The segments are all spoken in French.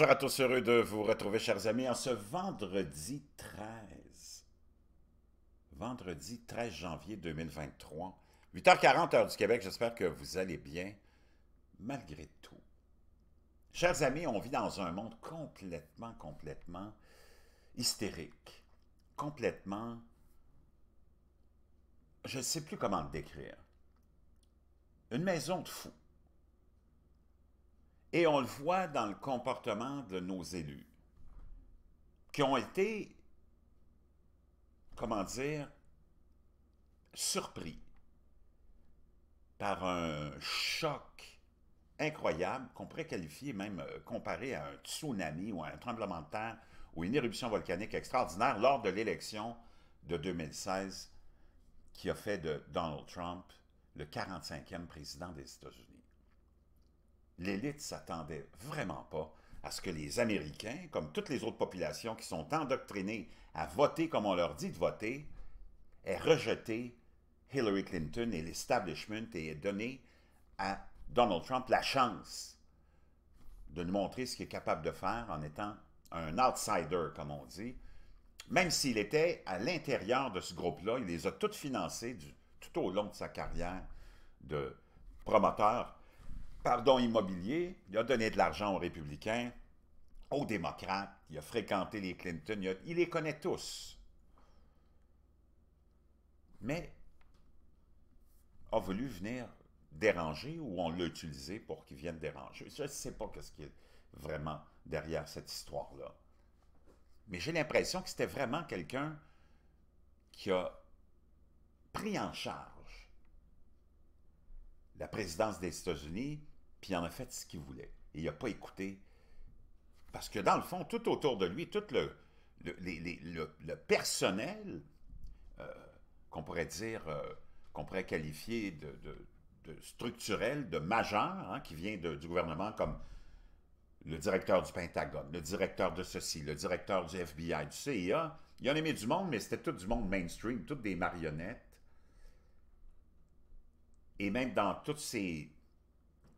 Bonjour à tous, heureux de vous retrouver, chers amis, en ce vendredi 13. Vendredi 13 janvier 2023, 8h40 heure du Québec, j'espère que vous allez bien, malgré tout. Chers amis, on vit dans un monde complètement, complètement hystérique, complètement... Je ne sais plus comment le décrire. Une maison de fous. Et on le voit dans le comportement de nos élus, qui ont été, comment dire, surpris par un choc incroyable qu'on pourrait qualifier même euh, comparé à un tsunami ou un tremblement de terre ou une éruption volcanique extraordinaire lors de l'élection de 2016 qui a fait de Donald Trump le 45e président des États-Unis l'élite s'attendait vraiment pas à ce que les Américains, comme toutes les autres populations qui sont endoctrinées à voter comme on leur dit de voter, aient rejeté Hillary Clinton et l'establishment et aient donné à Donald Trump la chance de nous montrer ce qu'il est capable de faire en étant un outsider, comme on dit. Même s'il était à l'intérieur de ce groupe-là, il les a toutes financés tout au long de sa carrière de promoteur pardon, immobilier, il a donné de l'argent aux républicains, aux démocrates, il a fréquenté les Clinton, il, les connaît tous. Mais a voulu venir déranger ou on l'a utilisé pour qu'il vienne déranger. Je ne sais pas ce ce qui est vraiment derrière cette histoire-là. Mais j'ai l'impression que c'était vraiment quelqu'un qui a pris en charge la présidence des États-Unis puis il en a fait ce qu'il voulait. Et il n'a pas écouté. Parce que dans le fond, tout autour de lui, tout le, le, personnel, euh, qu'on pourrait dire, euh, qu'on pourrait qualifier de, structurel, de majeur, hein, qui vient du gouvernement comme le directeur du Pentagone, le directeur de ceci, le directeur du FBI, du CIA. Il en a mis du monde, mais c'était tout du monde mainstream, toutes des marionnettes. Et même dans toutes ces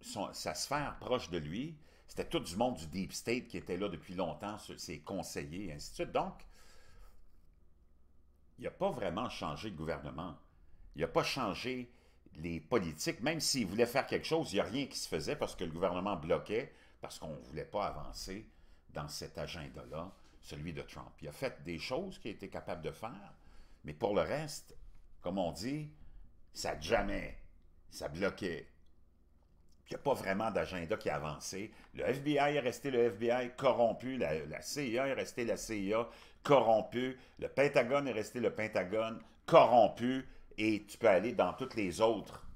sa sphère proche de lui, c'était tout du monde du Deep State qui était là depuis longtemps, ses conseillers, et ainsi de suite. Donc, il n'a pas vraiment changé de gouvernement. Il n'a pas changé les politiques. Même s'il voulait faire quelque chose, il n'y a rien qui se faisait parce que le gouvernement bloquait, parce qu'on ne voulait pas avancer dans cet agenda-là, celui de Trump. Il a fait des choses qu'il était capable de faire, mais pour le reste, comme on dit, ça jamais, ça bloquait, il n'y a pas vraiment d'agenda qui a avancé. Le FBI est resté le FBI corrompu, la, CIA est restée la CIA corrompue, le Pentagone est resté le Pentagone corrompu, et tu peux aller dans toutes les autres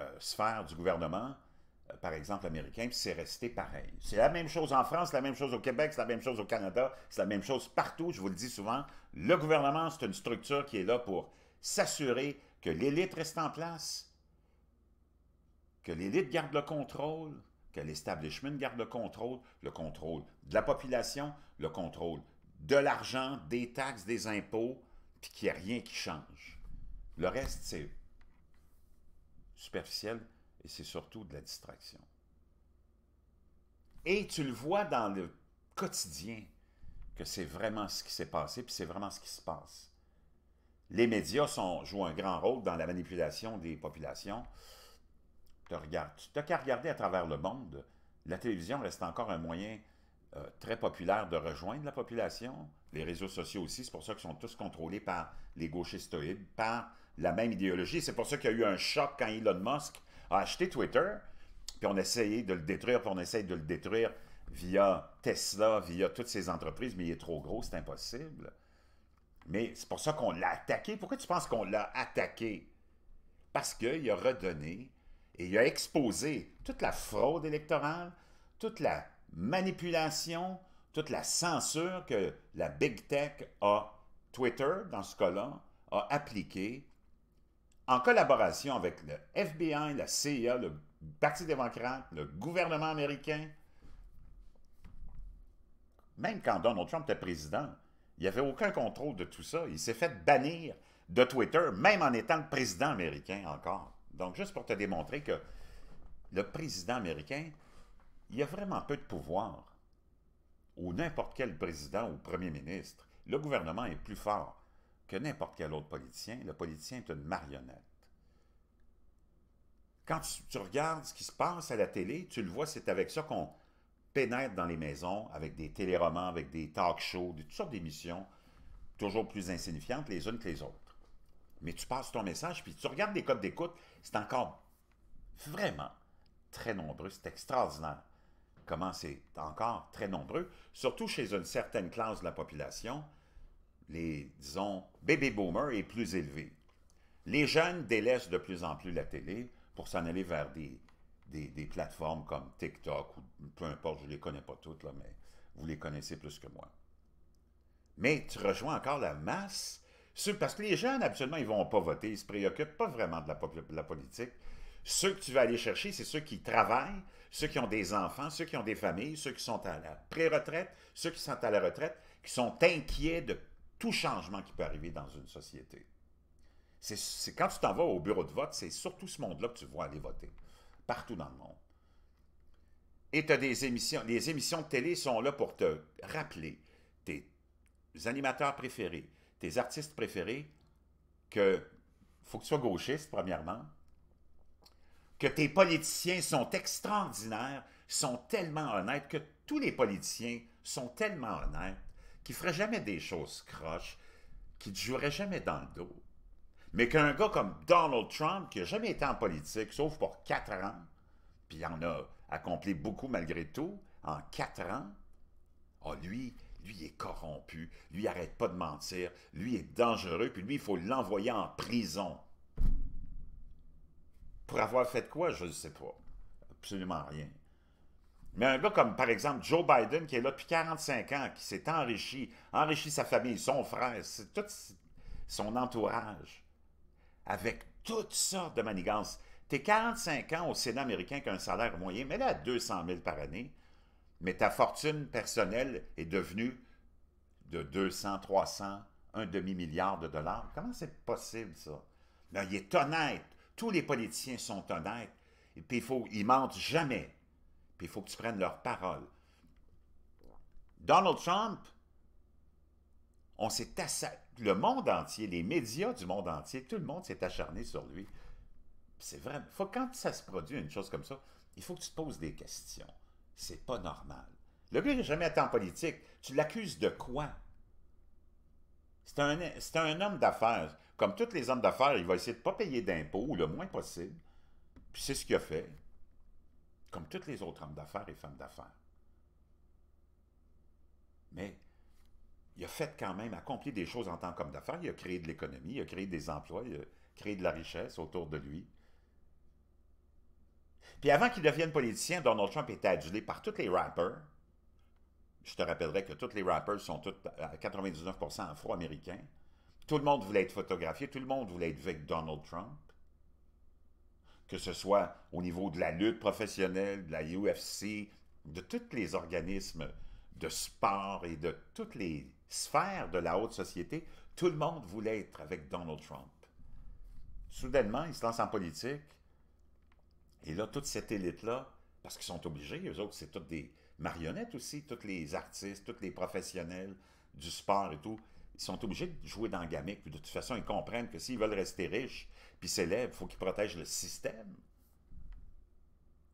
euh, sphères du gouvernement, euh, par exemple américain, puis c'est resté pareil. C'est la même chose en France, c'est la même chose au Québec, c'est la même chose au Canada, c'est la même chose partout, je vous le dis souvent. Le gouvernement, c'est une structure qui est là pour s'assurer que l'élite reste en place, que l'élite garde le contrôle, que l'establishment garde le contrôle, le contrôle de la population, le contrôle de l'argent, des taxes, des impôts, puis qu'il n'y a rien qui change. Le reste, c'est superficiel et c'est surtout de la distraction. Et tu le vois dans le quotidien que c'est vraiment ce qui s'est passé, puis c'est vraiment ce qui se passe. Les médias jouent un grand rôle dans la manipulation des populations te Tu n'as qu'à regarder à travers le monde. La télévision reste encore un moyen euh, très populaire de rejoindre la population. Les réseaux sociaux aussi, c'est pour ça qu'ils sont tous contrôlés par les gauchistes par la même idéologie. C'est pour ça qu'il y a eu un choc quand Elon Musk a acheté Twitter, puis on essayé de le détruire, puis on essaye de le détruire via Tesla, via toutes ces entreprises, mais il est trop gros, c'est impossible. Mais c'est pour ça qu'on l'a attaqué. Pourquoi tu penses qu'on l'a attaqué? Parce qu'il a redonné et il a exposé toute la fraude électorale, toute la manipulation, toute la censure que la Big Tech a, Twitter dans ce cas-là, a appliquée en collaboration avec le FBI, la CIA, le Parti démocrate, le gouvernement américain. Même quand Donald Trump était président, il n'y avait aucun contrôle de tout ça. Il s'est fait bannir de Twitter, même en étant le président américain encore. Donc, juste pour te démontrer que le président américain, il a vraiment peu de pouvoir. Ou n'importe quel président ou premier ministre. Le gouvernement est plus fort que n'importe quel autre politicien. Le politicien est une marionnette. Quand tu, regardes ce qui se passe à la télé, tu le vois, c'est avec ça qu'on pénètre dans les maisons, avec des téléromans, avec des talk shows, toutes sortes d'émissions, toujours plus insignifiantes les unes que les autres mais tu passes ton message, puis tu regardes les codes d'écoute, c'est encore vraiment très nombreux, c'est extraordinaire comment c'est encore très nombreux, surtout chez une certaine classe de la population, les, disons, baby boomers est plus élevé. Les jeunes délaissent de plus en plus la télé pour s'en aller vers des, plateformes comme TikTok ou peu importe, je ne les connais pas toutes, là, mais vous les connaissez plus que moi. Mais tu rejoins encore la masse parce que les jeunes, absolument, ils ne vont pas voter, ils ne se préoccupent pas vraiment de la, politique. Ceux que tu vas aller chercher, c'est ceux qui travaillent, ceux qui ont des enfants, ceux qui ont des familles, ceux qui sont à la pré-retraite, ceux qui sont à la retraite, qui sont inquiets de tout changement qui peut arriver dans une société. C'est quand tu t'en vas au bureau de vote, c'est surtout ce monde-là que tu vois aller voter, partout dans le monde. Et tu as des émissions, les émissions de télé sont là pour te rappeler tes animateurs préférés, tes artistes préférés, que faut que tu sois gauchiste, premièrement, que tes politiciens sont extraordinaires, sont tellement honnêtes, que tous les politiciens sont tellement honnêtes, qu'ils ne feraient jamais des choses croches, qu'ils ne joueraient jamais dans le dos. Mais qu'un gars comme Donald Trump, qui n'a jamais été en politique, sauf pour quatre ans, puis il en a accompli beaucoup malgré tout, en quatre ans, en ah, lui, lui, est corrompu. Lui, arrête pas de mentir. Lui, est dangereux. Puis lui, il faut l'envoyer en prison. Pour avoir fait quoi? Je ne sais pas. Absolument rien. Mais un gars comme, par exemple, Joe Biden, qui est là depuis 45 ans, qui s'est enrichi, enrichi sa famille, son frère, tout son entourage, avec toutes sortes de manigances. T'es 45 ans au Sénat américain qui a un salaire moyen, mais là, à 200 000 par année, mais ta fortune personnelle est devenue de 200, 300, un demi-milliard de dollars. Comment c'est possible, ça? Non, il est honnête. Tous les politiciens sont honnêtes. Et puis, il faut, ils mentent jamais. Puis, il faut que tu prennes leur parole. Donald Trump, on s'est Le monde entier, les médias du monde entier, tout le monde s'est acharné sur lui. C'est vrai. Faut, quand ça se produit, une chose comme ça, il faut que tu te poses des questions. C'est pas normal. Le gars n'a jamais été en politique. Tu l'accuses de quoi? C'est un, un homme d'affaires. Comme tous les hommes d'affaires, il va essayer de ne pas payer d'impôts le moins possible. Puis c'est ce qu'il a fait. Comme tous les autres hommes d'affaires et femmes d'affaires. Mais il a fait quand même, accompli des choses en tant qu'homme d'affaires. Il a créé de l'économie, il a créé des emplois, il a créé de la richesse autour de lui. Puis avant qu'il devienne politicien, Donald Trump était adulé par tous les rappers. Je te rappellerai que tous les rappers sont euh, à 99% afro-américains. Tout le monde voulait être photographié, tout le monde voulait être avec Donald Trump. Que ce soit au niveau de la lutte professionnelle, de la UFC, de tous les organismes de sport et de toutes les sphères de la haute société, tout le monde voulait être avec Donald Trump. Soudainement, il se lance en politique et là, toute cette élite-là, parce qu'ils sont obligés, eux autres, c'est toutes des marionnettes aussi, tous les artistes, tous les professionnels du sport et tout, ils sont obligés de jouer dans le gamique. de toute façon, ils comprennent que s'ils veulent rester riches puis célèbres, il faut qu'ils protègent le système.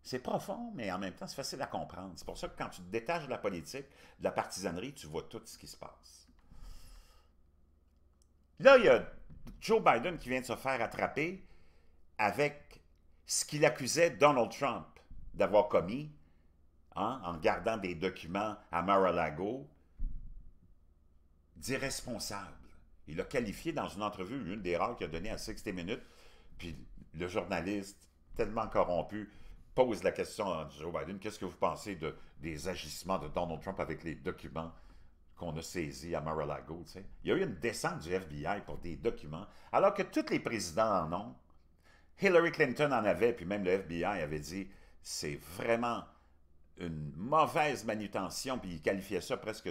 C'est profond, mais en même temps, c'est facile à comprendre. C'est pour ça que quand tu détaches de la politique, de la partisanerie, tu vois tout ce qui se passe. Là, il y a Joe Biden qui vient de se faire attraper avec ce qu'il accusait Donald Trump d'avoir commis hein, en gardant des documents à Mar-a-Lago d'irresponsable. Il a qualifié dans une entrevue, une des rares qu'il a donnée à 60 Minutes, puis le journaliste, tellement corrompu, pose la question à Joe Biden, qu'est-ce que vous pensez des agissements de Donald Trump avec les documents qu'on a saisis à Mar-a-Lago? Il y a eu une descente du FBI pour des documents, alors que tous les présidents en ont, Hillary Clinton en avait, puis même le FBI avait dit c'est vraiment une mauvaise manutention, puis il qualifiait ça presque,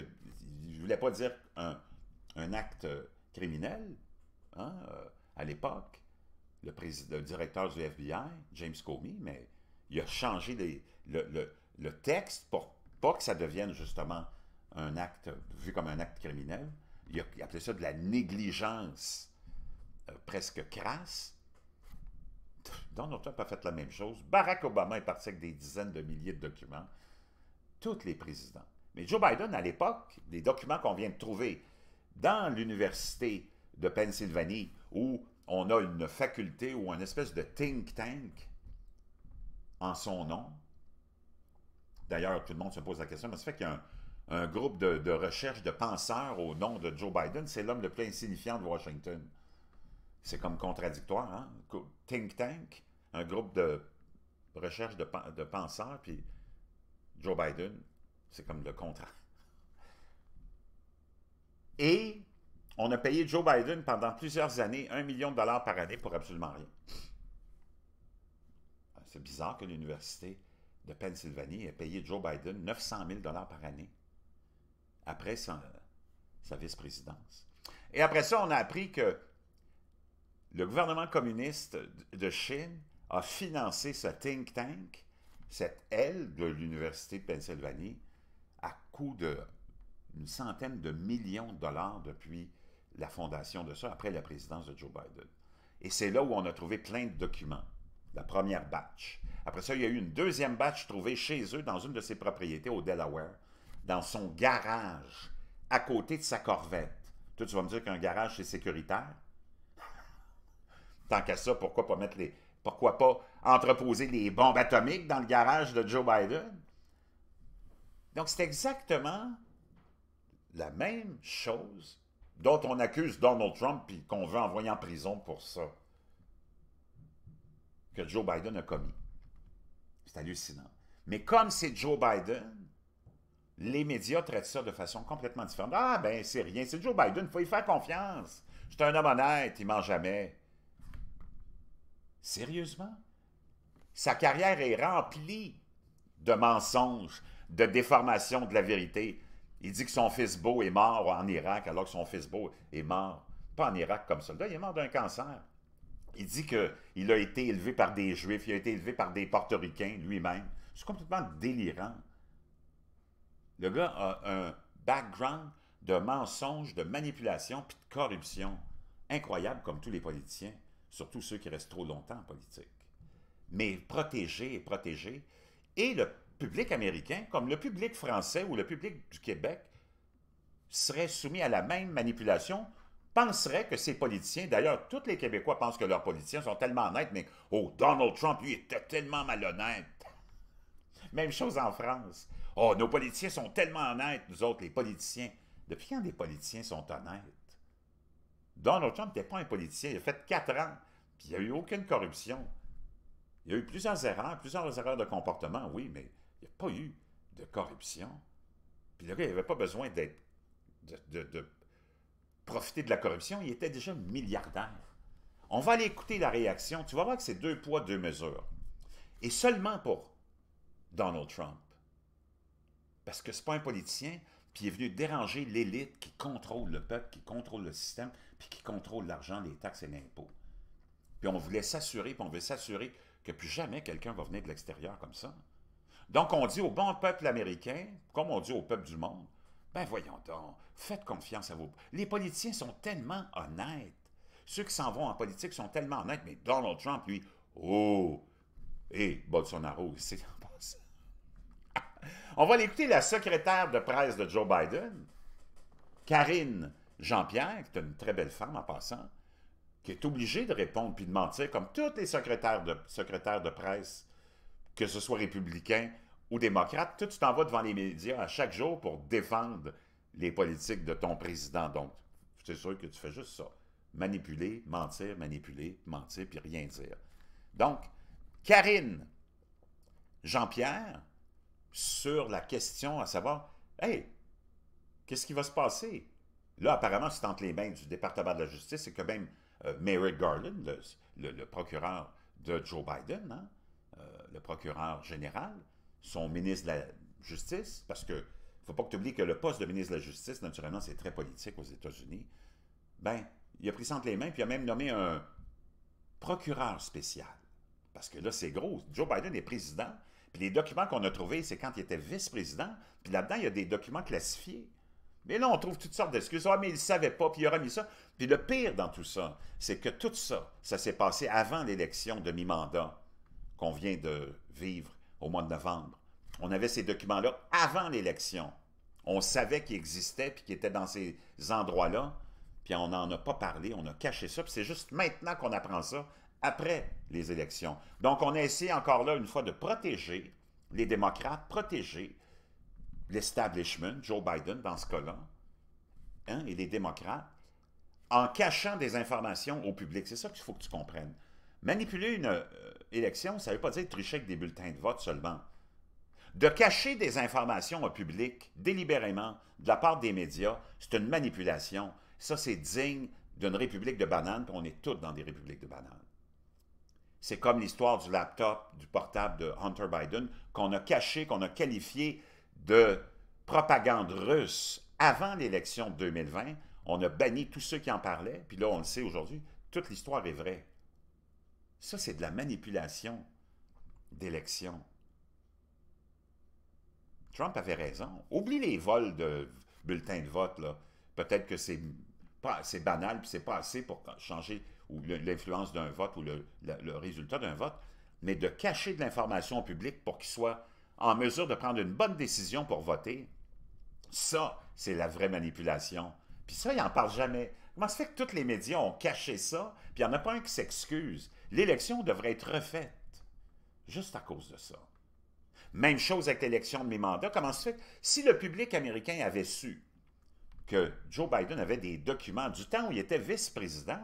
il ne voulait pas dire un, acte criminel hein, euh, à l'époque. Le, directeur du FBI, James Comey, mais il a changé le, texte pour pas que ça devienne justement un acte, vu comme un acte criminel. Il, a, appelé ça de la négligence euh, presque crasse. Donald Trump a fait la même chose. Barack Obama est parti avec des dizaines de milliers de documents. Tous les présidents. Mais Joe Biden, à l'époque, des documents qu'on vient de trouver dans l'université de Pennsylvanie, où on a une faculté ou une espèce de think tank en son nom. D'ailleurs, tout le monde se pose la question, mais ça fait qu'il y a un, groupe de, de recherche de penseurs au nom de Joe Biden. C'est l'homme le plus insignifiant de Washington c'est comme contradictoire, hein? Think Tank, un groupe de recherche de, penseurs, puis Joe Biden, c'est comme le contrat. Et on a payé Joe Biden pendant plusieurs années un million de dollars par année pour absolument rien. Ah, c'est bizarre que l'Université de Pennsylvanie ait payé Joe Biden 900 000 dollars par année après sa vice-présidence. Et après ça, on a appris que le gouvernement communiste de Chine a financé ce think tank, cette aile de l'Université de Pennsylvanie, à coût de une centaine de millions de dollars depuis la fondation de ça, après la présidence de Joe Biden. Et c'est là où on a trouvé plein de documents, la première batch. Après ça, il y a eu une deuxième batch trouvée chez eux dans une de ses propriétés au Delaware, dans son garage, à côté de sa corvette. Tout tu vas me dire qu'un garage, c'est sécuritaire. Tant qu'à ça, pourquoi pas mettre les. Pourquoi pas entreposer les bombes atomiques dans le garage de Joe Biden? Donc, c'est exactement la même chose dont on accuse Donald Trump et qu'on veut envoyer en prison pour ça, que Joe Biden a commis. C'est hallucinant. Mais comme c'est Joe Biden, les médias traitent ça de façon complètement différente. Ah, ben, c'est rien, c'est Joe Biden, il faut y faire confiance. C'est un homme honnête, il ment jamais. Sérieusement? Sa carrière est remplie de mensonges, de déformations de la vérité. Il dit que son fils beau est mort en Irak, alors que son fils beau est mort, pas en Irak comme soldat, il est mort d'un cancer. Il dit qu'il a été élevé par des Juifs, il a été élevé par des Portoricains lui-même. C'est complètement délirant. Le gars a un background de mensonges, de manipulation puis de corruption. Incroyable comme tous les politiciens surtout ceux qui restent trop longtemps en politique. Mais protéger et protéger. Et le public américain, comme le public français ou le public du Québec, serait soumis à la même manipulation, penserait que ces politiciens, d'ailleurs, tous les Québécois pensent que leurs politiciens sont tellement honnêtes, mais oh, Donald Trump, lui, était tellement malhonnête. Même chose en France. Oh, nos politiciens sont tellement honnêtes, nous autres, les politiciens. Depuis quand des politiciens sont honnêtes? Donald Trump n'était pas un politicien. Il a fait quatre ans, puis il n'y a eu aucune corruption. Il y a eu plusieurs erreurs, plusieurs erreurs de comportement, oui, mais il n'y a pas eu de corruption. Puis le il n'avait pas besoin d'être de, de, profiter de la corruption. Il était déjà milliardaire. On va aller écouter la réaction. Tu vas voir que c'est deux poids, deux mesures. Et seulement pour Donald Trump. Parce que ce n'est pas un politicien, puis il est venu déranger l'élite qui contrôle le peuple, qui contrôle le système, puis qui contrôle l'argent, les taxes et l'impôt. Puis on voulait s'assurer, puis on veut s'assurer que plus jamais quelqu'un va venir de l'extérieur comme ça. Donc on dit au bon peuple américain, comme on dit au peuple du monde, ben voyons donc, faites confiance à vos... Les politiciens sont tellement honnêtes. Ceux qui s'en vont en politique sont tellement honnêtes, mais Donald Trump, lui, oh, et Bolsonaro, c'est on va l'écouter, la secrétaire de presse de Joe Biden, Karine Jean-Pierre, qui est une très belle femme en passant, qui est obligée de répondre puis de mentir, comme toutes les secrétaires de, de presse, que ce soit républicain ou démocrate, Tout tu t'en vas devant les médias à chaque jour pour défendre les politiques de ton président. Donc, c'est sûr que tu fais juste ça. Manipuler, mentir, manipuler, mentir, puis rien dire. Donc, Karine Jean-Pierre, sur la question à savoir, hey, qu'est-ce qui va se passer? Là, apparemment, c'est entre les mains du département de la justice et que même euh, Merrick Garland, le, procureur de Joe Biden, hein, euh, le procureur général, son ministre de la Justice, parce que ne faut pas que tu oublies que le poste de ministre de la Justice, naturellement, c'est très politique aux États-Unis, ben, il a pris ça entre les mains, puis il a même nommé un procureur spécial. Parce que là, c'est gros. Joe Biden est président, puis les documents qu'on a trouvés, c'est quand il était vice-président. Puis là-dedans, il y a des documents classifiés. Mais là, on trouve toutes sortes d'excuses. Ah, mais il ne savait pas, puis il aurait mis ça. Puis le pire dans tout ça, c'est que tout ça, ça s'est passé avant l'élection de mi-mandat qu'on vient de vivre au mois de novembre. On avait ces documents-là avant l'élection. On savait qu'ils existaient, puis qu'ils étaient dans ces endroits-là, puis on n'en a pas parlé, on a caché ça, puis c'est juste maintenant qu'on apprend ça, après les élections. Donc, on a essayé encore là, une fois, de protéger les démocrates, protéger l'establishment, Joe Biden dans ce cas-là, hein, et les démocrates, en cachant des informations au public. C'est ça qu'il faut que tu comprennes. Manipuler une euh, élection, ça ne veut pas dire tricher avec des bulletins de vote seulement. De cacher des informations au public délibérément de la part des médias, c'est une manipulation. Ça, c'est digne d'une république de bananes, puis on est tous dans des républiques de bananes. C'est comme l'histoire du laptop, du portable de Hunter Biden, qu'on a caché, qu'on a qualifié de propagande russe avant l'élection de 2020. On a banni tous ceux qui en parlaient, puis là, on le sait aujourd'hui, toute l'histoire est vraie. Ça, c'est de la manipulation d'élection. Trump avait raison. Oublie les vols de bulletins de vote, là. Peut-être que c'est c'est assez banal, puis c'est pas assez pour changer l'influence d'un vote ou le, résultat d'un vote, mais de cacher de l'information au public pour qu'il soit en mesure de prendre une bonne décision pour voter, ça, c'est la vraie manipulation. Puis ça, il n'en parle jamais. Comment se fait que tous les médias ont caché ça, puis il n'y en a pas un qui s'excuse? L'élection devrait être refaite juste à cause de ça. Même chose avec l'élection de mes mandats. Comment se fait que si le public américain avait su que Joe Biden avait des documents du temps où il était vice-président.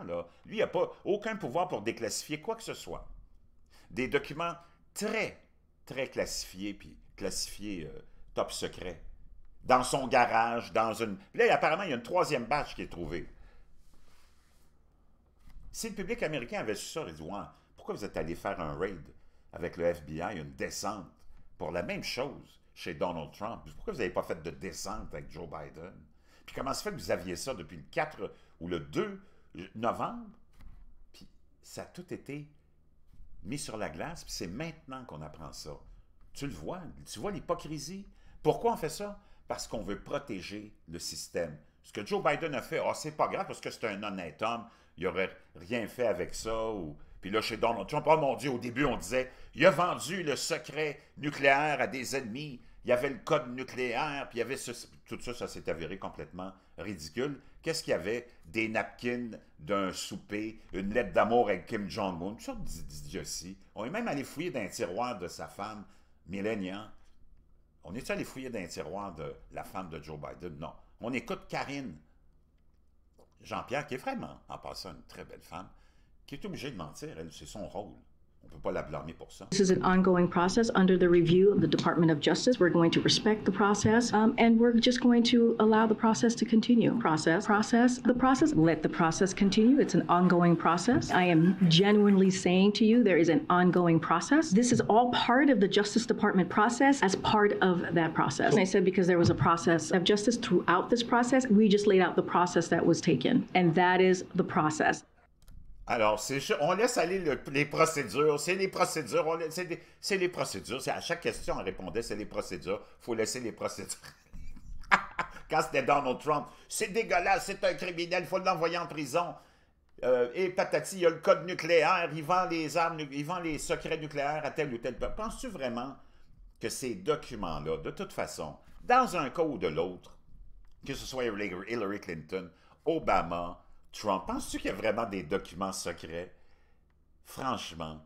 Lui, il n'a pas aucun pouvoir pour déclassifier quoi que ce soit. Des documents très, très classifiés, puis classifiés euh, top secret. Dans son garage, dans une... Là, apparemment, il y a une troisième batch qui est trouvée. Si le public américain avait su ça, il dit ouais, pourquoi vous êtes allé faire un raid avec le FBI, une descente, pour la même chose chez Donald Trump? Pourquoi vous n'avez pas fait de descente avec Joe Biden? comment ça fait que vous aviez ça depuis le 4 ou le 2 novembre? Puis ça a tout été mis sur la glace, puis c'est maintenant qu'on apprend ça. Tu le vois, tu vois l'hypocrisie. Pourquoi on fait ça? Parce qu'on veut protéger le système. Ce que Joe Biden a fait, oh, c'est pas grave parce que c'est un honnête homme, il aurait rien fait avec ça. Puis là, chez Donald Trump, oh mon Dieu, au début, on disait, il a vendu le secret nucléaire à des ennemis il y avait le code nucléaire, puis il y avait tout ça, ça s'est avéré complètement ridicule. Qu'est-ce qu'il y avait? Des napkins d'un souper, une lettre d'amour avec Kim Jong-un, une sorte d'idiotie. On est même allé fouiller dans un tiroir de sa femme, Mélania. On est allé fouiller dans un tiroir de la femme de Joe Biden? Non. On écoute Karine Jean-Pierre, qui est vraiment, en passant, une très belle femme, qui est obligée de mentir. Elle, c'est son rôle. On ne peut pas la blâmer pour ça. This is an ongoing process under the review of the Department of Justice. We're going to respect the process um, and we're just going to allow the process to continue. Process, process, the process. Let the process continue. It's an ongoing process. I am genuinely saying to you there is an ongoing process. This is all part of the Justice Department process as part of that process. And I said because there was a process of justice throughout this process, we just laid out the process that was taken. And that is the process. Alors, on laisse aller les procédures. C'est les procédures. C'est les procédures. À chaque question, on répondait, c'est les procédures. Il faut laisser les procédures. Quand c'était Donald Trump, c'est dégueulasse, c'est un criminel, il faut l'envoyer en prison. Euh, et patati, il y a le code nucléaire, il vend les armes, il vend les secrets nucléaires à tel ou tel peuple. Penses-tu vraiment que ces documents-là, de toute façon, dans un cas ou de l'autre, que ce soit Hillary Clinton, Obama, Trump, penses-tu qu'il y a vraiment des documents secrets? Franchement,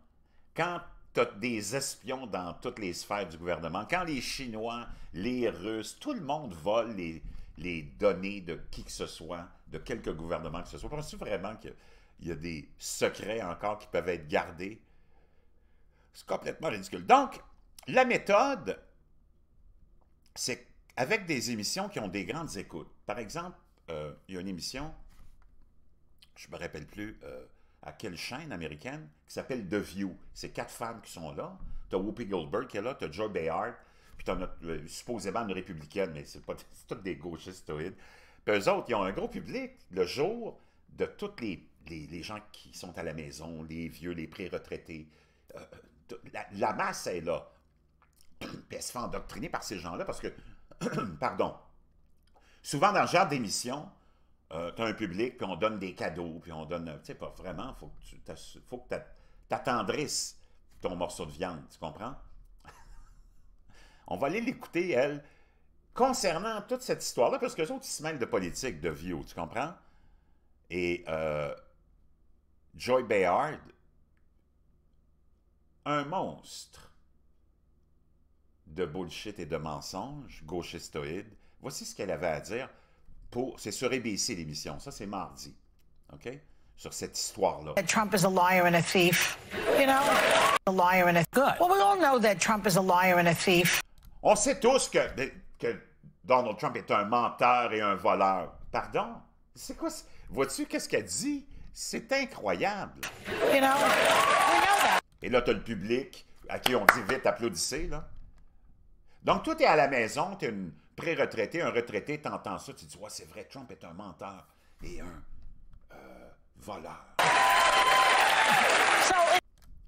quand tu as des espions dans toutes les sphères du gouvernement, quand les Chinois, les Russes, tout le monde vole les, données de qui que ce soit, de quelque gouvernement que ce soit, penses-tu vraiment qu'il y, a des secrets encore qui peuvent être gardés? C'est complètement ridicule. Donc, la méthode, c'est avec des émissions qui ont des grandes écoutes. Par exemple, euh, il y a une émission je me rappelle plus euh, à quelle chaîne américaine, qui s'appelle The View. C'est quatre femmes qui sont là. Tu as Whoopi Goldberg qui est là, tu as Joe Bayard, puis t'as as euh, supposément une républicaine, mais c'est pas toutes des gauchistes. Puis eux autres, ils ont un gros public le jour de tous les, gens qui sont à la maison, les vieux, les pré-retraités. Euh, la, masse est là. Puis elle se fait endoctriner par ces gens-là parce que, pardon, souvent dans le genre d'émission, euh, un public, puis on donne des cadeaux, puis on donne, tu sais, pas vraiment, faut que tu attendrisses ton morceau de viande, tu comprends? on va aller l'écouter, elle, concernant toute cette histoire-là, parce que eux autres, ils se mêlent de politique, de vieux, tu comprends? Et euh, Joy Bayard, un monstre de bullshit et de mensonges, gauchistoïde, voici ce qu'elle avait à dire pour. C'est sur ABC l'émission. Ça, c'est mardi. OK? Sur cette histoire-là. Trump is a liar and a thief. You know? A liar and a. Good. Well, we all know that Trump is a liar and a thief. On sait tous que, que Donald Trump est un menteur et un voleur. Pardon? C'est quoi? Vois-tu qu'est-ce qu'elle dit? C'est incroyable. You know? We know that. Et là, t'as le public à qui on dit vite applaudissez, là. Donc, toi, t'es à la maison, t'es une pré-retraité, un retraité, t'entends ça, tu dis, ouais, c'est vrai, Trump est un menteur et un euh, voleur.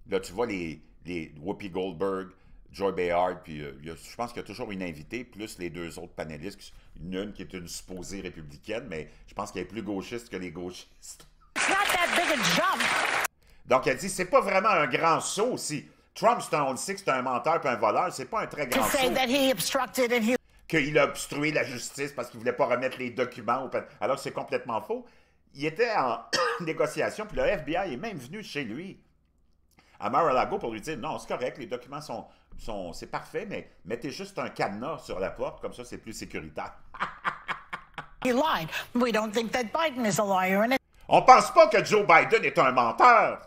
Là, tu vois les, les Whoopi Goldberg, Joy Bayard, puis euh, je pense qu'il y a toujours une invitée, plus les deux autres panélistes, une, qui est une supposée républicaine, mais je pense qu'elle est plus gauchiste que les gauchistes. Donc elle dit, c'est pas vraiment un grand saut si Trump, un, on le sait que c'est un menteur et un voleur, c'est pas un très grand saut qu'il a obstrué la justice parce qu'il ne voulait pas remettre les documents. Alors c'est complètement faux. Il était en négociation, puis le FBI est même venu chez lui à Mar-a-Lago pour lui dire non, c'est correct, les documents sont, sont c'est parfait, mais mettez juste un cadenas sur la porte, comme ça c'est plus sécuritaire. On pense pas que Joe Biden est un menteur.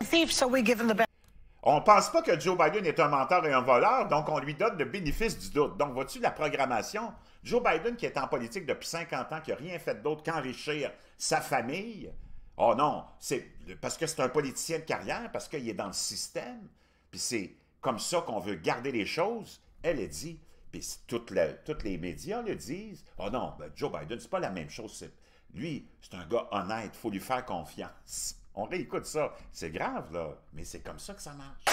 On ne pense pas que Joe Biden est un menteur et un voleur, donc on lui donne le bénéfice du doute. Donc, vois-tu la programmation? Joe Biden, qui est en politique depuis 50 ans, qui n'a rien fait d'autre qu'enrichir sa famille. Oh non, c'est parce que c'est un politicien de carrière, parce qu'il est dans le système. Puis c'est comme ça qu'on veut garder les choses. Elle est dit, puis toutes, toutes les médias le disent. Oh non, ben, Joe Biden, c'est pas la même chose. Lui, c'est un gars honnête, faut lui faire confiance. On réécoute ça. C'est grave, là, mais c'est comme ça que ça marche.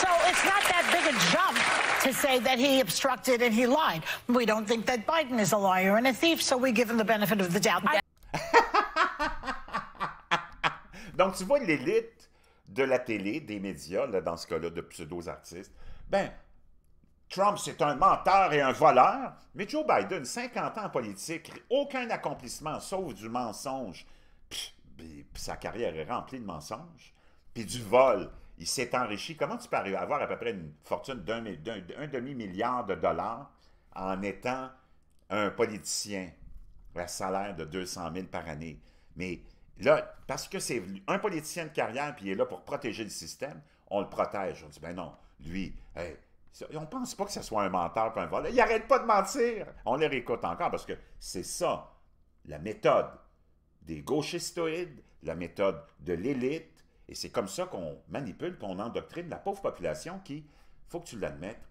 Donc, tu vois l'élite de la télé, des médias, dans ce cas-là, de pseudo-artistes. Ben, Trump, c'est un menteur et un voleur, mais Joe Biden, 50 ans en politique, aucun accomplissement sauf du mensonge. Puis sa carrière est remplie de mensonges, puis du vol. Il s'est enrichi. Comment tu peux avoir à peu près une fortune d'un demi-milliard de dollars en étant un politicien Un salaire de 200 000 par année? Mais là, parce que c'est un politicien de carrière, puis il est là pour protéger le système, on le protège. On dit, ben non, lui, on ne pense pas que ce soit un menteur un voleur. Il n'arrête pas de mentir. On les réécoute encore parce que c'est ça, la méthode des gauchistoïdes, la méthode de l'élite. Et c'est comme ça qu'on manipule, qu'on endoctrine la pauvre population qui, faut que tu l'admettes,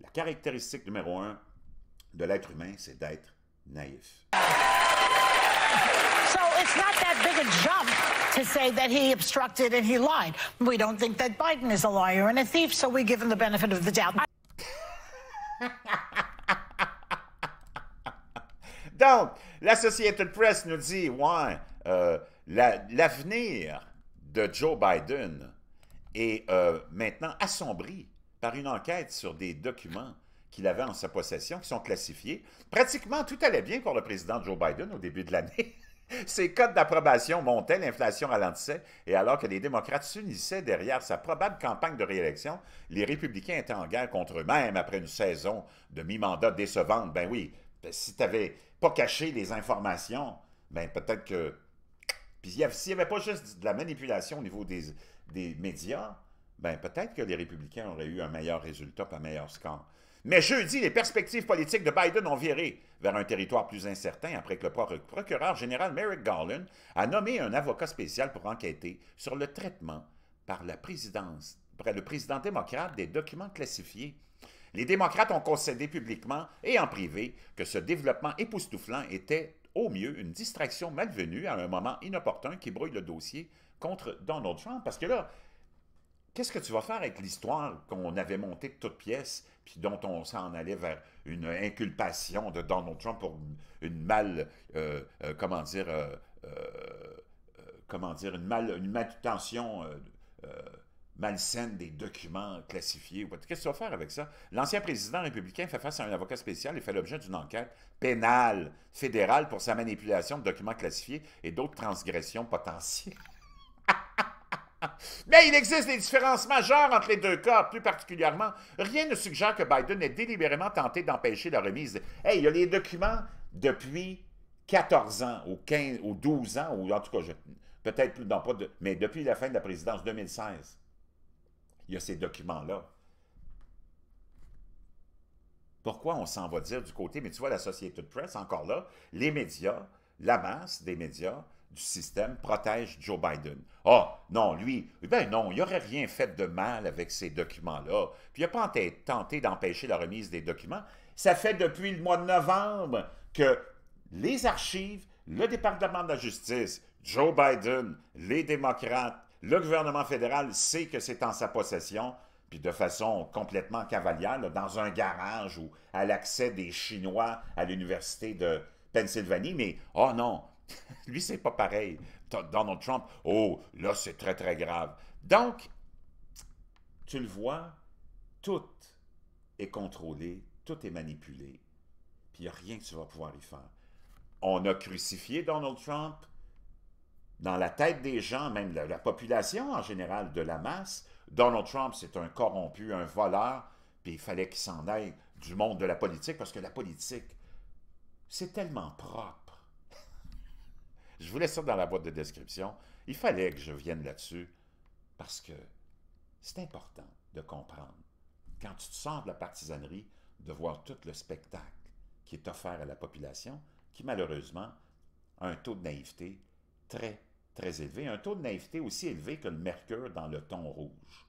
la caractéristique numéro un de l'être humain, c'est d'être naïf. So it's not that big a jump to say that he obstructed Biden Donc, l'Associated Press nous dit, ouais, euh, l'avenir de Joe Biden est euh, maintenant assombri par une enquête sur des documents qu'il avait en sa possession qui sont classifiés. Pratiquement tout allait bien pour le président Joe Biden au début de l'année. Ses codes d'approbation montaient, l'inflation ralentissait, et alors que les démocrates s'unissaient derrière sa probable campagne de réélection, les républicains étaient en guerre contre eux-mêmes après une saison de mi-mandat décevante. Ben oui, ben, si tu n'avais pas caché les informations, ben peut-être que... Puis s'il n'y avait pas juste de la manipulation au niveau des, des médias, ben peut-être que les républicains auraient eu un meilleur résultat, un meilleur score. Mais jeudi, les perspectives politiques de Biden ont viré vers un territoire plus incertain après que le procureur général Merrick Garland a nommé un avocat spécial pour enquêter sur le traitement par la présidence, le président démocrate des documents classifiés. Les démocrates ont concédé publiquement et en privé que ce développement époustouflant était au mieux une distraction malvenue à un moment inopportun qui brouille le dossier contre Donald Trump. Parce que là, qu'est-ce que tu vas faire avec l'histoire qu'on avait montée de toute pièce puis dont on s'en allait vers une inculpation de Donald Trump pour une, mal, euh, euh, comment dire, euh, comment dire, une mal, une malsaine des documents classifiés. Qu'est-ce que tu vas faire avec ça? L'ancien président républicain fait face à un avocat spécial et fait l'objet d'une enquête pénale fédérale pour sa manipulation de documents classifiés et d'autres transgressions potentielles. Mais il existe des différences majeures entre les deux cas, plus particulièrement. Rien ne suggère que Biden ait délibérément tenté d'empêcher la remise. Hey, il y a les documents depuis 14 ans, ou 15, ou 12 ans, ou en tout cas, peut-être plus, pas mais depuis la fin de la présidence 2016, il y a ces documents-là. Pourquoi on s'en va dire du côté, mais tu vois, la société de presse, encore là, les médias, la masse des médias, du système protège Joe Biden. Ah, oh, non, lui, ben non, il n'aurait rien fait de mal avec ces documents-là. Puis il n'a pas tenté d'empêcher la remise des documents. Ça fait depuis le mois de novembre que les archives, le département de la justice, Joe Biden, les démocrates, le gouvernement fédéral sait que c'est en sa possession, puis de façon complètement cavalière, dans un garage ou à l'accès des Chinois à l'université de Pennsylvanie. Mais, oh non, Lui, c'est pas pareil. Donald Trump, oh, là, c'est très, très grave. Donc, tu le vois, tout est contrôlé, tout est manipulé. Puis il n'y a rien que tu vas pouvoir y faire. On a crucifié Donald Trump dans la tête des gens, même la population en général, de la masse. Donald Trump, c'est un corrompu, un voleur, puis il fallait qu'il s'en aille du monde de la politique parce que la politique, c'est tellement propre je vous laisse ça dans la boîte de description. Il fallait que je vienne là-dessus parce que c'est important de comprendre, quand tu te sors de la partisanerie, de voir tout le spectacle qui est offert à la population, qui malheureusement a un taux de naïveté très, très élevé, un taux de naïveté aussi élevé que le mercure dans le ton rouge.